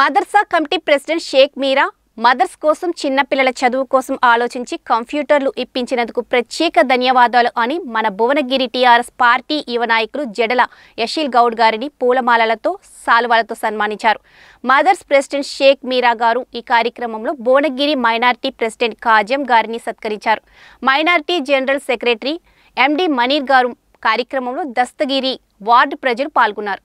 మదర్సా committee president Shaik Meera మదర్స్ కోసం చిన్నపిల్లల చదువు కోసం ఆలోచించి కంప్యూటర్లు ఇప్పించినందుకు ప్రత్యేక ధన్యవాదాలు అని మన భువనగిరి టీఆర్ఎస్ పార్టీ యువ నాయకులు జడల యశీల్ గౌడ్ గారిని పూలమాలలతో సాల్వాలతో సన్మానించారు మదర్స్ ప్రెసిడెంట్ షేక్ మీరా గారు ఈ కార్యక్రమంలో భువనగిరి మైనార్టీ ప్రెసిడెంట్ కాజం గారిని సత్కరించారు minority general secretary MD Munir గారు కార్యక్రమంలో దస్తగిరి వార్డు ప్రజలు పాల్గొన్నారు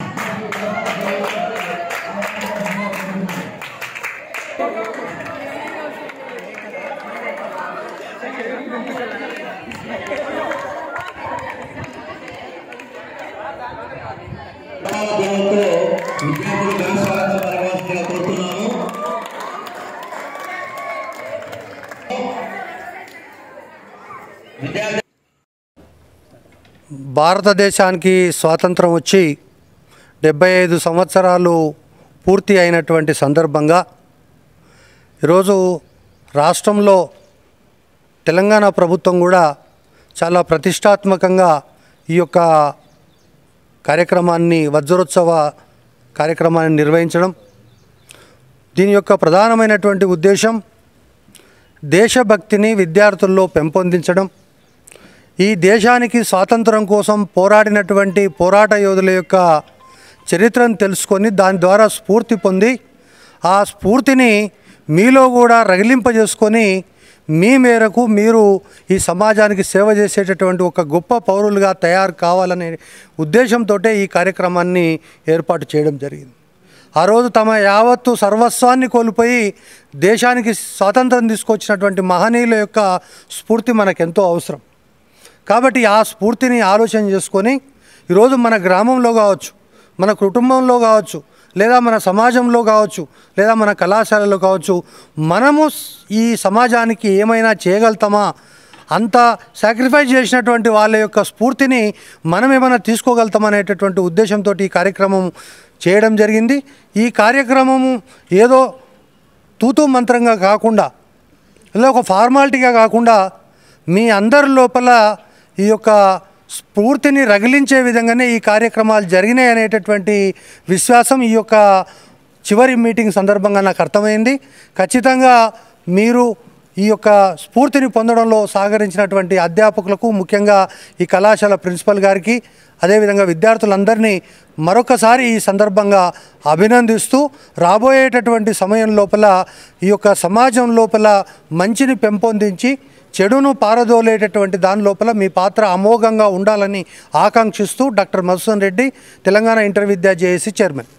భారతదేశానికి స్వాతంత్రం వచ్చి డెబ్బై ఐదు సంవత్సరాలు పూర్తి అయినటువంటి సందర్భంగా ఈరోజు రాష్ట్రంలో తెలంగాణ ప్రభుత్వం కూడా చాలా ప్రతిష్టాత్మకంగా ఈ యొక్క కార్యక్రమాన్ని వజ్రోత్సవ కార్యక్రమాన్ని నిర్వహించడం దీని యొక్క ప్రధానమైనటువంటి ఉద్దేశం దేశభక్తిని విద్యార్థుల్లో పెంపొందించడం ఈ దేశానికి స్వాతంత్రం కోసం పోరాడినటువంటి పోరాట యోధుల యొక్క చరిత్రను తెలుసుకొని దాని ద్వారా స్ఫూర్తి పొంది ఆ స్ఫూర్తిని మీలో కూడా రగిలింపజేసుకొని మీ మేరకు మీరు ఈ సమాజానికి సేవ చేసేటటువంటి ఒక గొప్ప పౌరులుగా తయారు కావాలనే ఉద్దేశంతో ఈ కార్యక్రమాన్ని ఏర్పాటు చేయడం జరిగింది ఆ రోజు తమ యావత్తు సర్వస్వాన్ని కోల్పోయి దేశానికి స్వాతంత్రం తీసుకొచ్చినటువంటి మహనీయుల యొక్క స్ఫూర్తి మనకెంతో అవసరం కాబట్టి ఆ స్ఫూర్తిని ఆలోచన చేసుకొని ఈరోజు మన గ్రామంలో కావచ్చు మన కుటుంబంలో కావచ్చు లేదా మన సమాజంలో కావచ్చు లేదా మన కళాశాలలో కావచ్చు మనము ఈ సమాజానికి ఏమైనా చేయగలుగుతామా అంత సాక్రిఫైస్ చేసినటువంటి వాళ్ళ యొక్క స్ఫూర్తిని మనం ఏమైనా అనేటటువంటి ఉద్దేశంతో ఈ కార్యక్రమం చేయడం జరిగింది ఈ కార్యక్రమము ఏదో తూతు మంత్రంగా కాకుండా లేదా ఒక ఫార్మాలిటీగా కాకుండా మీ అందరి లోపల ఈ యొక్క స్ఫూర్తిని రగిలించే విధంగానే ఈ కార్యక్రమాలు జరిగినాయి అనేటటువంటి విశ్వాసం ఈ యొక్క చివరి మీటింగ్ సందర్భంగా నాకు అర్థమైంది ఖచ్చితంగా మీరు ఈ యొక్క స్ఫూర్తిని పొందడంలో సహకరించినటువంటి అధ్యాపకులకు ముఖ్యంగా ఈ కళాశాల ప్రిన్సిపల్ గారికి అదేవిధంగా విద్యార్థులందరినీ మరొకసారి ఈ సందర్భంగా అభినందిస్తూ రాబోయేటటువంటి సమయం లోపల ఈ యొక్క సమాజం లోపల మంచిని పెంపొందించి చెడును పారదోలేటటువంటి దాని లోపల మీ పాత్ర అమోఘంగా ఉండాలని ఆకాంక్షిస్తూ డాక్టర్ మధుసూన్ రెడ్డి తెలంగాణ ఇంటర్ విద్యా జేఏసీ చైర్మన్